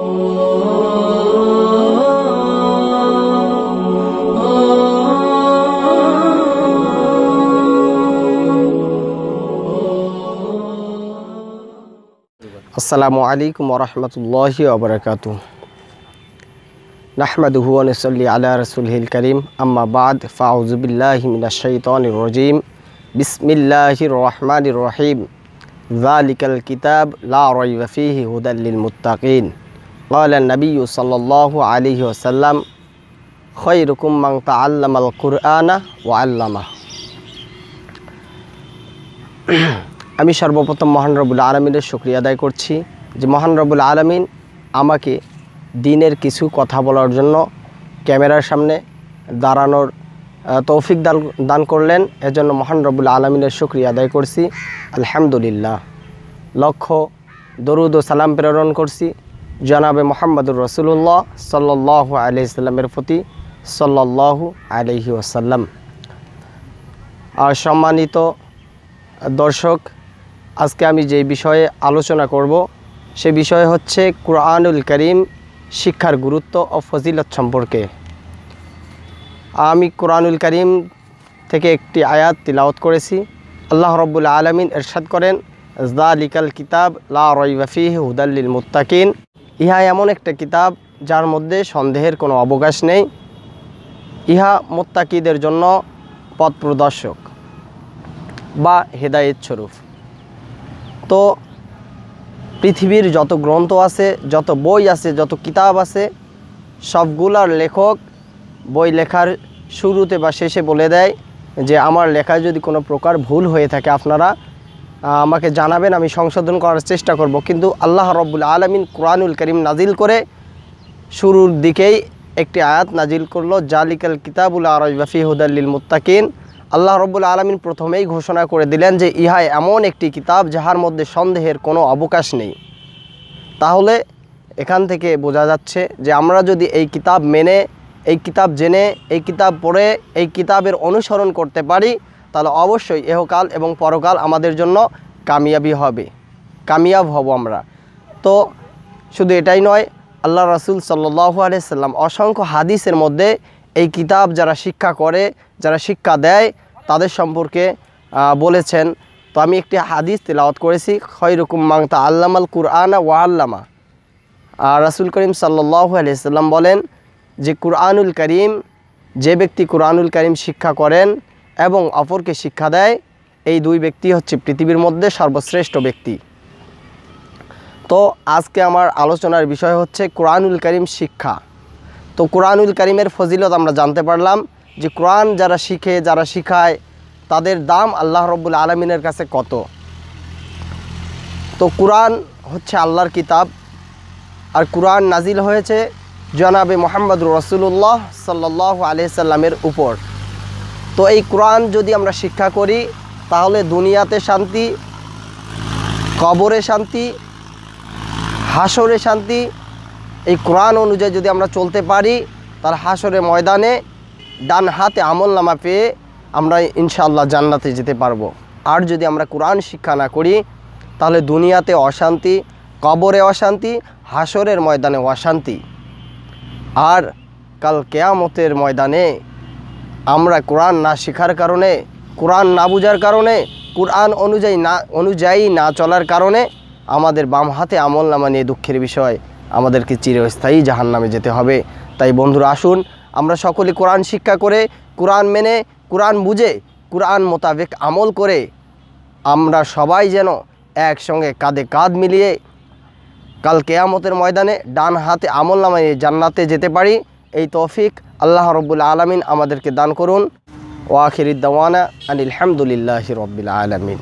السلام عليكم ورحمة الله وبركاته نحمده ونصلي على رسوله الكريم أما بعد فأعوذ بالله من الشيطان الرجيم بسم الله الرحمن الرحيم ذلك الكتاب لا ريب فيه هدى للمتقين قال النبي صلى الله عليه وسلم خيركم من تعلم القرآن وعلمه আমি সর্বপ্রথম মহান রবুল আলমিনের শুক্রিয়া আদায় করছি যে মহান রবুল আলমিন আমাকে দিনের কিছু কথা বলার জন্য ক্যামেরার সামনে দাঁড়ানোর তৌফিক দান দান করলেন এজন্য মহান রবুল আলমিনের শুক্রিয়া আদায় করছি আলহামদুলিল্লাহ লক্ষ্য দরুদ ও সালাম প্রেরণ করছি জনাবে মোহাম্মদুর রসুল্লাহ সাল্লাহ আলি ইসলামের প্রতি সাল্লাহ আলহি ওসাল্লাম আর সম্মানিত দর্শক আজকে আমি যে বিষয়ে আলোচনা করব সে বিষয় হচ্ছে কোরআনুল করিম শিক্ষার গুরুত্ব ও ফজিলত সম্পর্কে আমি কোরআনুল করিম থেকে একটি আয়াত তিলাওত করেছি আল্লাহ রবুল্লা আলমিন এরশাদ করেন জা লিকাল কিতাব লা রইবাফি হুদাল্লিল মুত্তাকিন ইহা এমন একটা কিতাব যার মধ্যে সন্দেহের কোনো অবকাশ নেই ইহা মোত্তাকিদের জন্য পথ প্রদর্শক বা হেদায়েত স্বরূপ তো পৃথিবীর যত গ্রন্থ আছে যত বই আছে যত কিতাব আছে সবগুলার লেখক বই লেখার শুরুতে বা শেষে বলে দেয় যে আমার লেখায় যদি কোনো প্রকার ভুল হয়ে থাকে আপনারা আমাকে জানাবেন আমি সংশোধন করার চেষ্টা করব কিন্তু আল্লাহ রব্বুল আলমিন কোরআনুল করিম নাজিল করে শুরুর দিকেই একটি আয়াত নাজিল করলো জালিকাল কিতাবুল আরফি হুদাল্লিল মুত্তাকিন আল্লাহ রব্বুল আলমিন প্রথমেই ঘোষণা করে দিলেন যে ইহা এমন একটি কিতাব যাহার মধ্যে সন্দেহের কোনো অবকাশ নেই তাহলে এখান থেকে বোঝা যাচ্ছে যে আমরা যদি এই কিতাব মেনে এই কিতাব জেনে এই কিতাব পড়ে এই কিতাবের অনুসরণ করতে পারি তাহলে অবশ্যই এহকাল এবং পরকাল আমাদের জন্য কামিয়াবি হবে কামিয়াব হব আমরা তো শুধু এটাই নয় আল্লাহ রসুল সাল্লাহ আলিয়াল্লাম অসংখ্য হাদিসের মধ্যে এই কিতাব যারা শিক্ষা করে যারা শিক্ষা দেয় তাদের সম্পর্কে বলেছেন তো আমি একটি হাদিস তেলাওয়াত করেছি খয়রকুম মাংতা আল্লামাল কুরআন ওয়া আল্লামা রাসুল করিম সাল্লাহ আলিয়াল্লাম বলেন যে কুরআনুল করিম যে ব্যক্তি কুরআনুল করিম শিক্ষা করেন এবং অপরকে শিক্ষা দেয় এই দুই ব্যক্তি হচ্ছে পৃথিবীর মধ্যে সর্বশ্রেষ্ঠ ব্যক্তি তো আজকে আমার আলোচনার বিষয় হচ্ছে কোরআনুল করিম শিক্ষা তো কোরআনুল করিমের ফজিলত আমরা জানতে পারলাম যে কোরআন যারা শিখে যারা শিখায় তাদের দাম আল্লাহ রব্বুল আলমিনের কাছে কত তো কোরআন হচ্ছে আল্লাহর কিতাব আর কোরআন নাজিল হয়েছে জনাবে মোহাম্মদ রসুল্লাহ সাল্লাহ আলিয়া সাল্লামের উপর তো এই কোরআন যদি আমরা শিক্ষা করি তাহলে দুনিয়াতে শান্তি কবরে শান্তি হাসরে শান্তি এই কোরআন অনুযায়ী যদি আমরা চলতে পারি তার হাসরে ময়দানে ডান হাতে আমল নামা পেয়ে আমরা ইনশাল্লাহ জান্নাতে যেতে পারবো আর যদি আমরা কোরআন শিক্ষা না করি তাহলে দুনিয়াতে অশান্তি কবরে অশান্তি হাসরের ময়দানে অশান্তি আর কাল কেয়ামতের ময়দানে আমরা কোরআন না শেখার কারণে কোরআন না বুঝার কারণে কোরআন অনুযায়ী না অনুযায়ী না চলার কারণে আমাদের বাম হাতে আমল নামা নিয়ে দুঃখের বিষয় আমাদেরকে চিরস্থায়ী জাহান নামে যেতে হবে তাই বন্ধুরা আসুন আমরা সকলে কোরআন শিক্ষা করে কোরআন মেনে কোরআন বুঝে কোরআন মোতাবেক আমল করে আমরা সবাই যেন একসঙ্গে কাঁধে কাঁধ মিলিয়ে কাল কেয়ামতের ময়দানে ডান হাতে আমল নামায় জান্নাতে যেতে পারি এই তৌফিক আল্লাহ রব্বুল আলমিন আমাদেরকে দান করুন ওয়াখির দাওয়ানা আনিল হামদুলিল্লাহ রব্বুল আলমিন